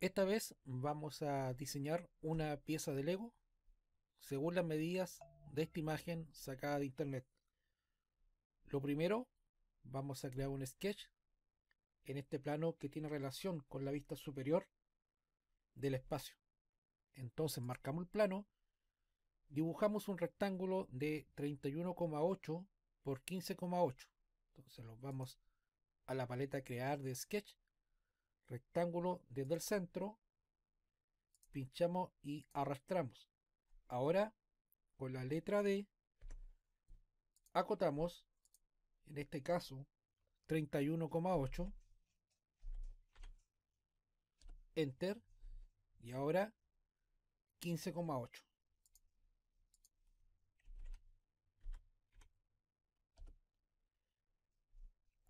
Esta vez vamos a diseñar una pieza de Lego según las medidas de esta imagen sacada de internet. Lo primero, vamos a crear un sketch en este plano que tiene relación con la vista superior del espacio. Entonces marcamos el plano, dibujamos un rectángulo de 31,8 por 15,8. Entonces lo vamos a la paleta crear de sketch rectángulo desde el centro, pinchamos y arrastramos. Ahora, con la letra D, acotamos, en este caso, 31,8. Enter. Y ahora, 15,8.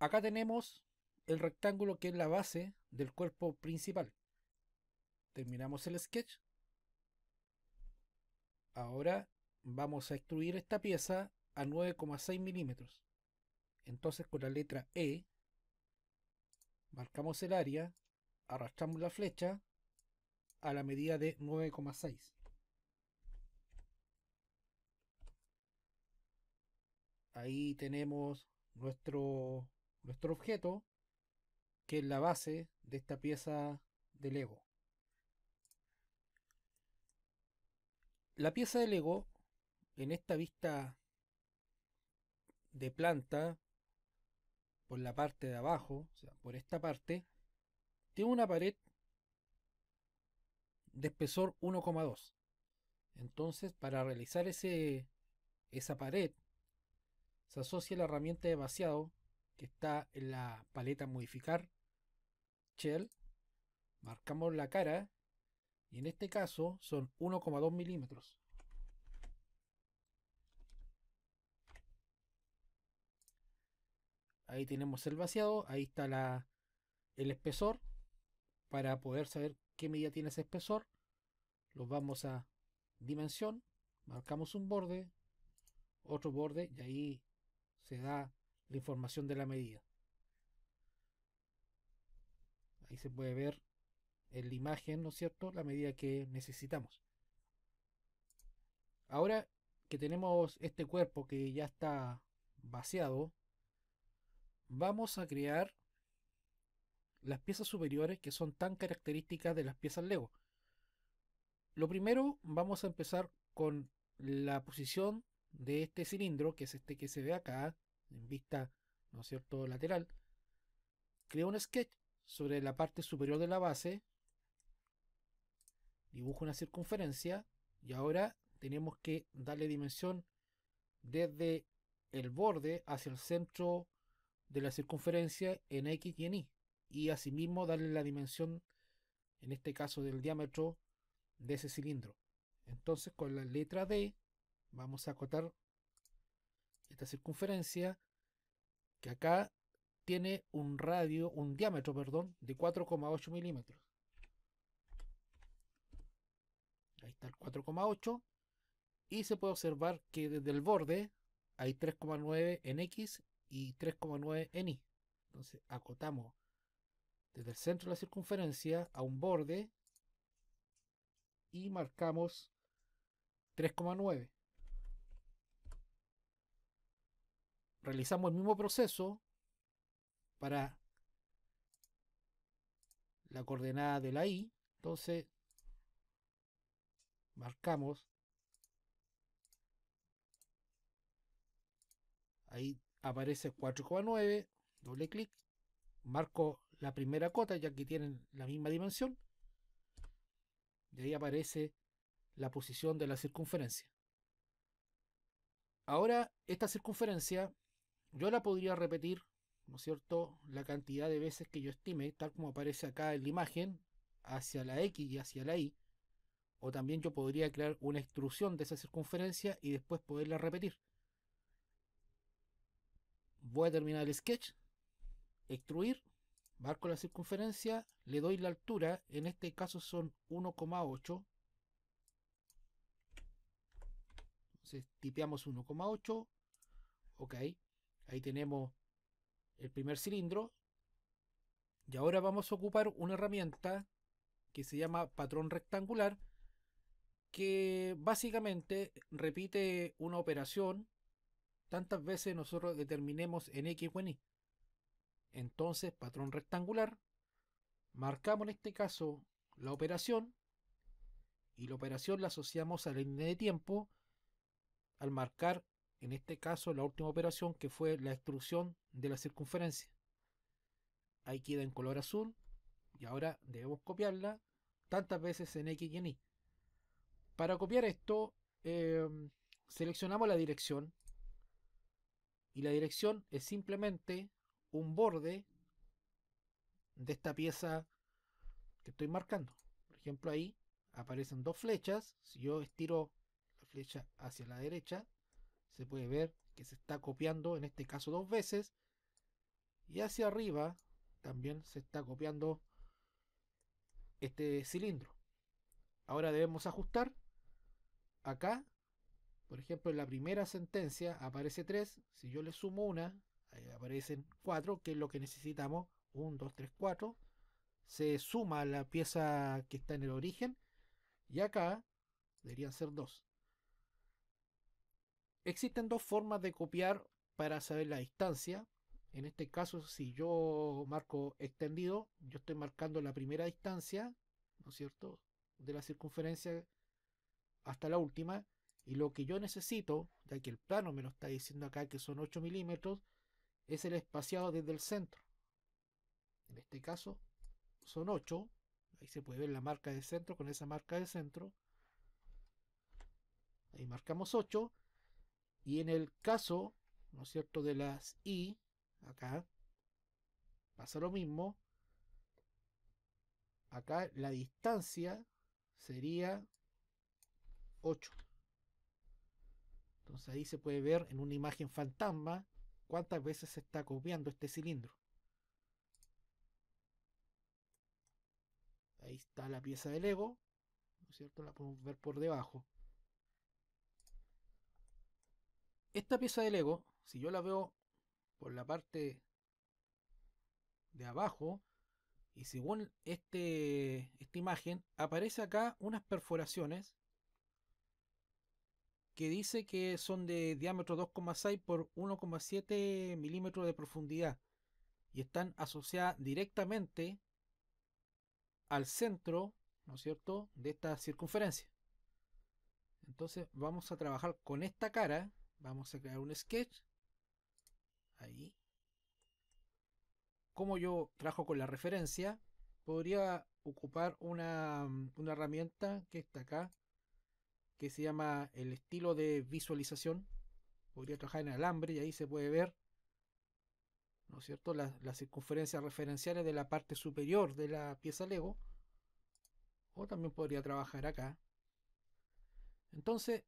Acá tenemos el rectángulo que es la base del cuerpo principal. Terminamos el sketch. Ahora vamos a extruir esta pieza a 9,6 milímetros. Entonces con la letra E marcamos el área, arrastramos la flecha a la medida de 9,6. Ahí tenemos nuestro, nuestro objeto que es la base de esta pieza de Lego. La pieza de Lego, en esta vista de planta, por la parte de abajo, o sea, por esta parte, tiene una pared de espesor 1,2. Entonces, para realizar esa pared, se asocia la herramienta de vaciado que está en la paleta modificar marcamos la cara y en este caso son 1,2 milímetros. Ahí tenemos el vaciado, ahí está la, el espesor para poder saber qué medida tiene ese espesor. lo vamos a dimensión, marcamos un borde, otro borde y ahí se da la información de la medida. Ahí se puede ver en la imagen, ¿no es cierto?, la medida que necesitamos. Ahora que tenemos este cuerpo que ya está vaciado, vamos a crear las piezas superiores que son tan características de las piezas Lego. Lo primero, vamos a empezar con la posición de este cilindro, que es este que se ve acá, en vista, ¿no es cierto?, lateral. Creo un sketch sobre la parte superior de la base, dibujo una circunferencia y ahora tenemos que darle dimensión desde el borde hacia el centro de la circunferencia en X y en Y y asimismo darle la dimensión en este caso del diámetro de ese cilindro entonces con la letra D vamos a acotar esta circunferencia que acá tiene un radio, un diámetro, perdón, de 4,8 milímetros. Ahí está el 4,8. Y se puede observar que desde el borde hay 3,9 en X y 3,9 en Y. Entonces acotamos desde el centro de la circunferencia a un borde y marcamos 3,9. Realizamos el mismo proceso para la coordenada de la I, entonces marcamos ahí aparece 4,9 doble clic marco la primera cota ya que tienen la misma dimensión y ahí aparece la posición de la circunferencia ahora esta circunferencia yo la podría repetir ¿no es cierto?, la cantidad de veces que yo estime, tal como aparece acá en la imagen, hacia la X y hacia la Y, o también yo podría crear una extrusión de esa circunferencia y después poderla repetir. Voy a terminar el sketch, extruir, marco la circunferencia, le doy la altura, en este caso son 1,8. Entonces tipeamos 1,8. Ok, ahí tenemos el primer cilindro. Y ahora vamos a ocupar una herramienta que se llama patrón rectangular, que básicamente repite una operación tantas veces nosotros determinemos en X o en Y. Entonces, patrón rectangular, marcamos en este caso la operación y la operación la asociamos a la línea de tiempo al marcar en este caso la última operación que fue la extrusión de la circunferencia. Ahí queda en color azul y ahora debemos copiarla tantas veces en X y en Y. Para copiar esto, em, seleccionamos la dirección y la dirección es simplemente un borde de esta pieza que estoy marcando. Por ejemplo, ahí aparecen dos flechas. Si yo estiro la flecha hacia la derecha, se puede ver que se está copiando en este caso dos veces y hacia arriba también se está copiando este cilindro ahora debemos ajustar acá por ejemplo en la primera sentencia aparece 3 si yo le sumo una aparecen cuatro que es lo que necesitamos 1 2 3 4 se suma la pieza que está en el origen y acá deberían ser 2 Existen dos formas de copiar para saber la distancia. En este caso, si yo marco extendido, yo estoy marcando la primera distancia, ¿no es cierto?, de la circunferencia hasta la última. Y lo que yo necesito, ya que el plano me lo está diciendo acá que son 8 milímetros, es el espaciado desde el centro. En este caso son 8. Ahí se puede ver la marca de centro con esa marca de centro. Ahí marcamos 8. Y en el caso, ¿no es cierto?, de las I, acá, pasa lo mismo. Acá la distancia sería 8. Entonces ahí se puede ver en una imagen fantasma cuántas veces se está copiando este cilindro. Ahí está la pieza de Ego, ¿no es cierto? La podemos ver por debajo. Esta pieza de Lego, si yo la veo por la parte de abajo, y según este, esta imagen, aparece acá unas perforaciones que dice que son de diámetro 2,6 por 1,7 milímetros de profundidad y están asociadas directamente al centro, ¿no es cierto?, de esta circunferencia. Entonces vamos a trabajar con esta cara Vamos a crear un sketch. Ahí. Como yo trajo con la referencia, podría ocupar una, herramienta que está acá, que se llama el estilo de visualización. Podría trabajar en alambre y ahí se puede ver, ¿no es cierto?, las circunferencias referenciales de la parte superior de la pieza Lego. O también podría trabajar acá. Entonces,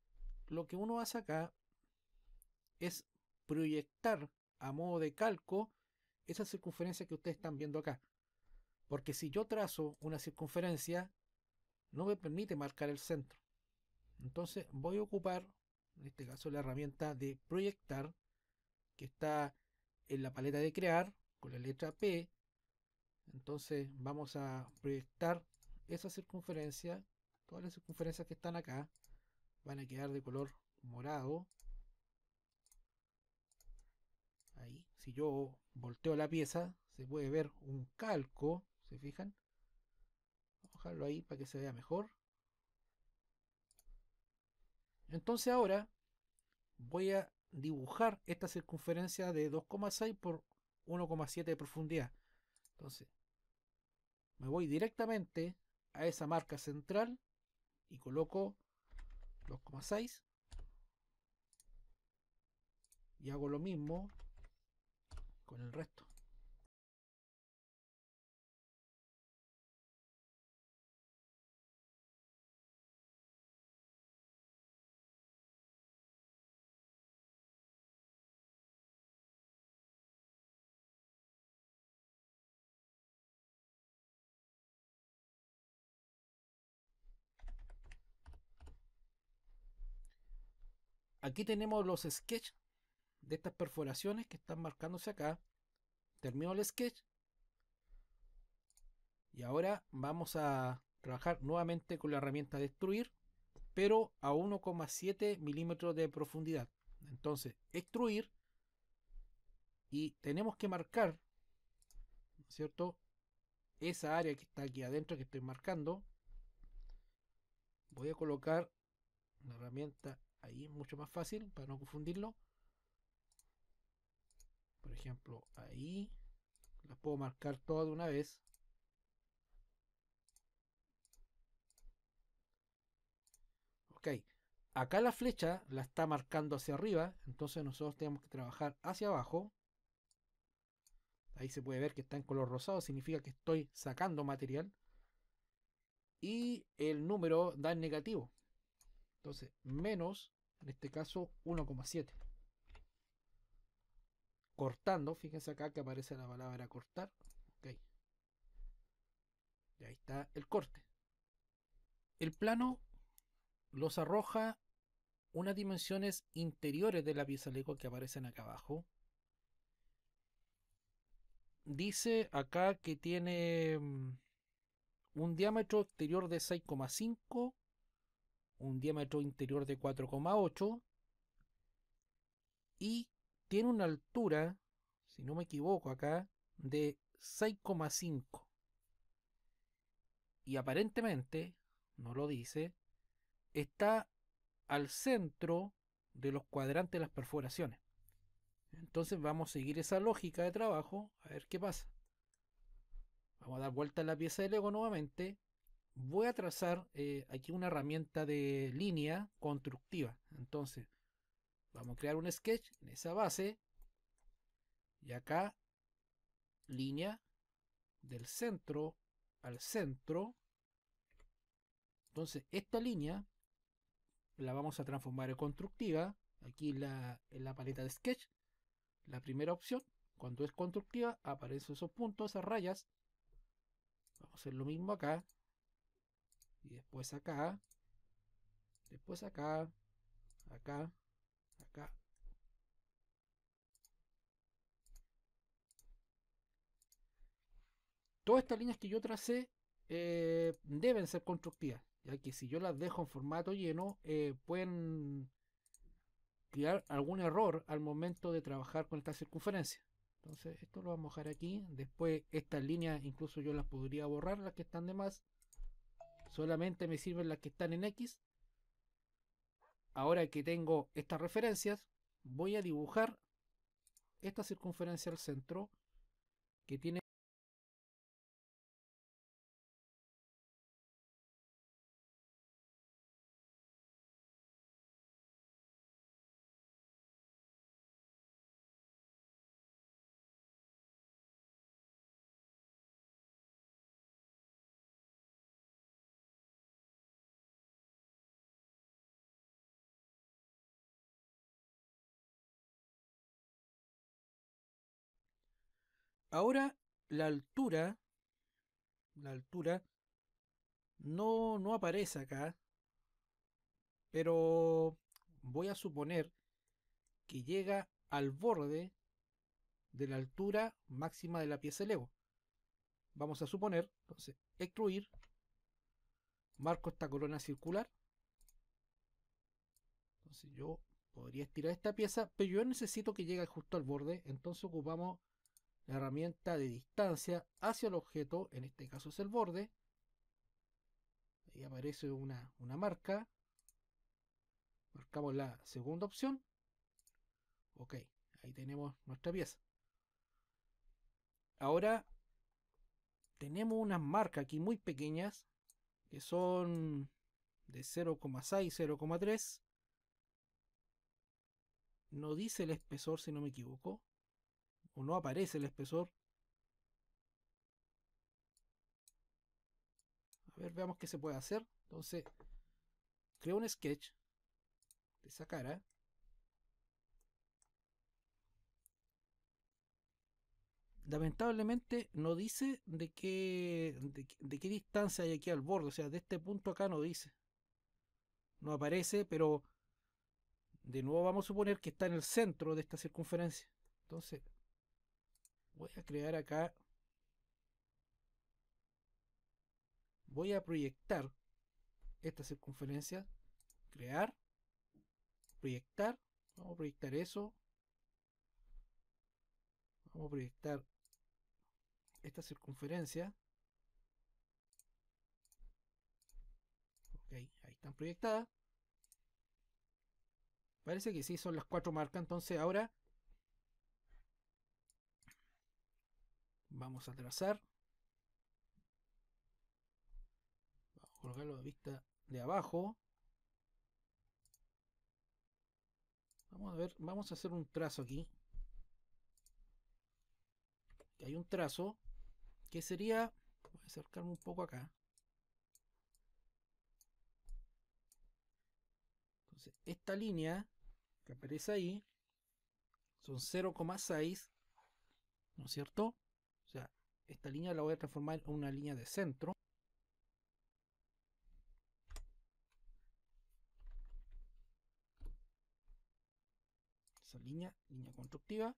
lo que uno hace acá es proyectar a modo de calco esa circunferencia que ustedes están viendo acá. Porque si yo trazo una circunferencia, no me permite marcar el centro. Entonces voy a ocupar, en este caso, la herramienta de proyectar, que está en la paleta de crear, con la letra P. Entonces vamos a proyectar esa circunferencia. Todas las circunferencias que están acá van a quedar de color morado. Ahí, si yo volteo la pieza, se puede ver un calco, ¿se fijan? Vamos a dejarlo ahí para que se vea mejor. Entonces ahora voy a dibujar esta circunferencia de 2,6 por 1,7 de profundidad. Entonces, me voy directamente a esa marca central y coloco 2,6 y hago lo mismo con el resto Aquí tenemos los sketches de estas perforaciones que están marcándose acá. Termino el sketch. Y ahora vamos a trabajar nuevamente con la herramienta destruir, pero a 1,7 milímetros de profundidad. Entonces, extruir. Y tenemos que marcar, ¿cierto? Esa área que está aquí adentro que estoy marcando. Voy a colocar la herramienta ahí, mucho más fácil para no confundirlo por ejemplo ahí las puedo marcar todas de una vez ok acá la flecha la está marcando hacia arriba entonces nosotros tenemos que trabajar hacia abajo ahí se puede ver que está en color rosado significa que estoy sacando material y el número da en negativo entonces menos en este caso 1,7 cortando. Fíjense acá que aparece la palabra cortar. okay, Y ahí está el corte. El plano los arroja unas dimensiones interiores de la pieza Lego que aparecen acá abajo. Dice acá que tiene mm, un diámetro exterior de 6,5, un diámetro interior de 4,8 y tiene una altura, si no me equivoco acá, de 6,5. Y aparentemente, no lo dice, está al centro de los cuadrantes de las perforaciones. Entonces vamos a seguir esa lógica de trabajo a ver qué pasa. Vamos a dar vuelta a la pieza de Lego nuevamente. Voy a trazar eh, aquí una herramienta de línea constructiva. Entonces Vamos a crear un sketch en esa base. Y acá, línea del centro al centro. Entonces, esta línea la vamos a transformar en constructiva. Aquí en la paleta de sketch, la primera opción, cuando es constructiva, aparecen esos puntos, esas rayas. Vamos a hacer lo mismo acá. Y después acá. Después acá. Acá. todas estas líneas que yo tracé eh, deben ser constructivas, ya que si yo las dejo en formato lleno, eh, pueden crear algún error al momento de trabajar con esta circunferencia. Entonces esto lo vamos a dejar aquí. Después estas líneas incluso yo las podría borrar, las que están de más. Solamente me sirven las que están en X. Ahora que tengo estas referencias, voy a dibujar esta circunferencia al centro que tiene Ahora, la altura, la altura no, no aparece acá, pero voy a suponer que llega al borde de la altura máxima de la pieza de Vamos a suponer, entonces, extruir, marco esta corona circular. Entonces yo podría estirar esta pieza, pero yo necesito que llegue justo al borde, entonces ocupamos la herramienta de distancia hacia el objeto, en este caso es el borde. Ahí aparece una, marca. Marcamos la segunda opción. Ok, ahí tenemos nuestra pieza. Ahora tenemos unas marcas aquí muy pequeñas que son de 0,6, 0,3. No dice el espesor si no me equivoco o no aparece el espesor. A ver, veamos qué se puede hacer. Entonces, creo un sketch de esa cara. Lamentablemente no dice de qué, qué distancia hay aquí al borde. O sea, de este punto acá no dice. No aparece, pero de nuevo vamos a suponer que está en el centro de esta circunferencia. Entonces, voy a crear acá voy a proyectar esta circunferencia crear proyectar vamos a proyectar eso vamos a proyectar esta circunferencia ok ahí están proyectadas parece que sí son las cuatro marcas entonces ahora Vamos a trazar. Vamos a colgarlo de vista de abajo. Vamos a ver, vamos a hacer un trazo aquí. aquí hay un trazo que sería, voy a acercarme un poco acá. Entonces, esta línea que aparece ahí son 0,6, ¿no es cierto? esta línea la voy a transformar en una línea de centro. Esa línea, línea constructiva.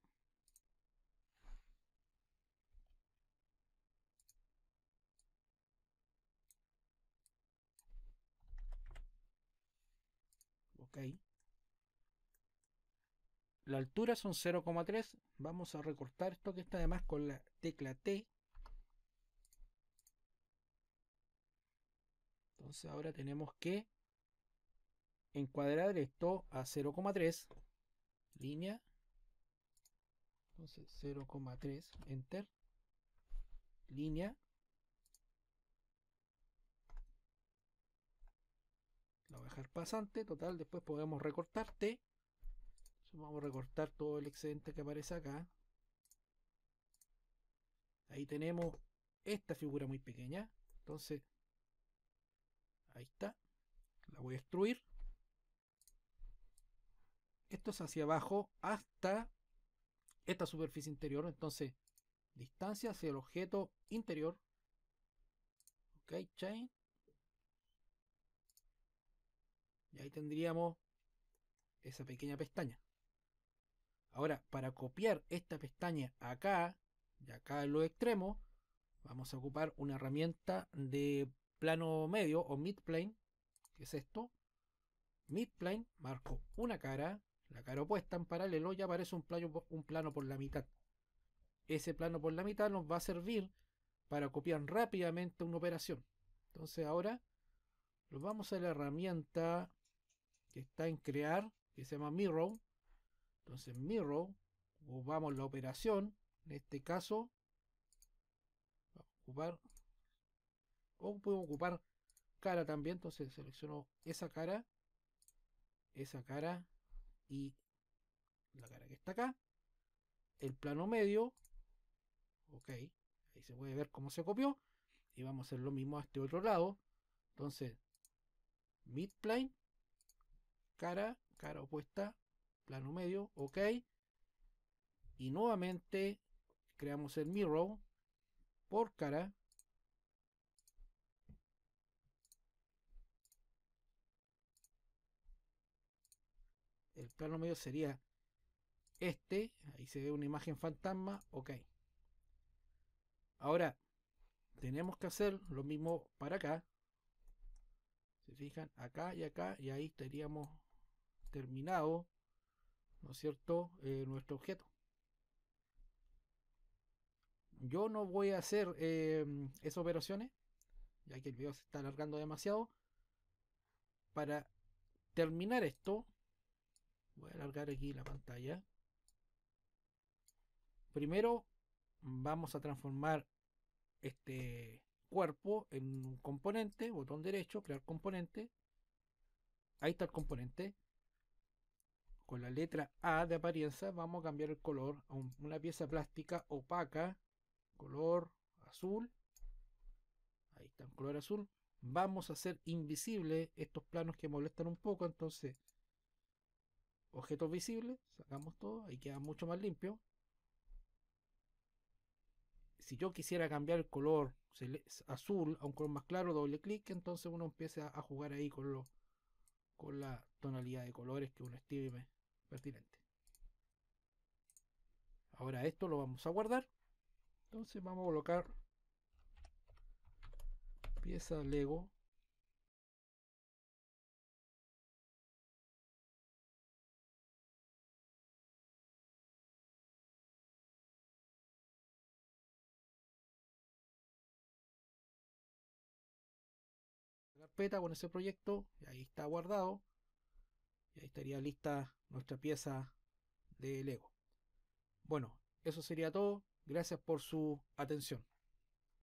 Ok. La altura son 0,3. Vamos a recortar esto que está además con la tecla T Entonces ahora tenemos que encuadrar esto a 0,3 línea. Entonces 0,3 enter línea. Lo voy a dejar pasante, total, después podemos recortarte. vamos a recortar todo el excedente que aparece acá. Ahí tenemos esta figura muy pequeña. Entonces Ahí está. La voy a destruir Esto es hacia abajo hasta esta superficie interior. Entonces, distancia hacia el objeto interior. Ok, chain. Y ahí tendríamos esa pequeña pestaña. Ahora, para copiar esta pestaña acá, y acá en los extremos, vamos a ocupar una herramienta de plano medio o midplane, que es esto. Midplane, marco una cara, la cara opuesta en paralelo, ya aparece un plano, un plano por la mitad. Ese plano por la mitad nos va a servir para copiar rápidamente una operación. Entonces ahora nos vamos a la herramienta que está en crear, que se llama Mirror. Entonces Mirror, ocupamos la operación, en este caso, ocupar o podemos ocupar cara también, entonces selecciono esa cara, esa cara y la cara que está acá, el plano medio, ok, ahí se puede ver cómo se copió, y vamos a hacer lo mismo a este otro lado, entonces, midplane, cara, cara opuesta, plano medio, ok, y nuevamente creamos el mirror por cara, el plano medio sería este, ahí se ve una imagen fantasma, ok. Ahora, tenemos que hacer lo mismo para acá. Se fijan, acá y acá, y ahí estaríamos terminado, ¿no es cierto?, eh, nuestro objeto. Yo no voy a hacer em, esas operaciones, ya que el video se está alargando demasiado, para terminar esto, voy a alargar aquí la pantalla primero vamos a transformar este cuerpo en un componente botón derecho crear componente ahí está el componente con la letra A de apariencia vamos a cambiar el color a una pieza plástica opaca color azul ahí está el color azul vamos a hacer invisible estos planos que molestan un poco entonces objetos visibles, sacamos todo, ahí queda mucho más limpio. Si yo quisiera cambiar el color azul a un color más claro, doble clic, entonces uno empieza a jugar ahí con, lo, con la tonalidad de colores que uno estime pertinente. Ahora esto lo vamos a guardar. Entonces vamos a colocar pieza Lego con ese proyecto, y ahí está guardado, y ahí estaría lista nuestra pieza de Lego. Bueno, eso sería todo. Gracias por su atención.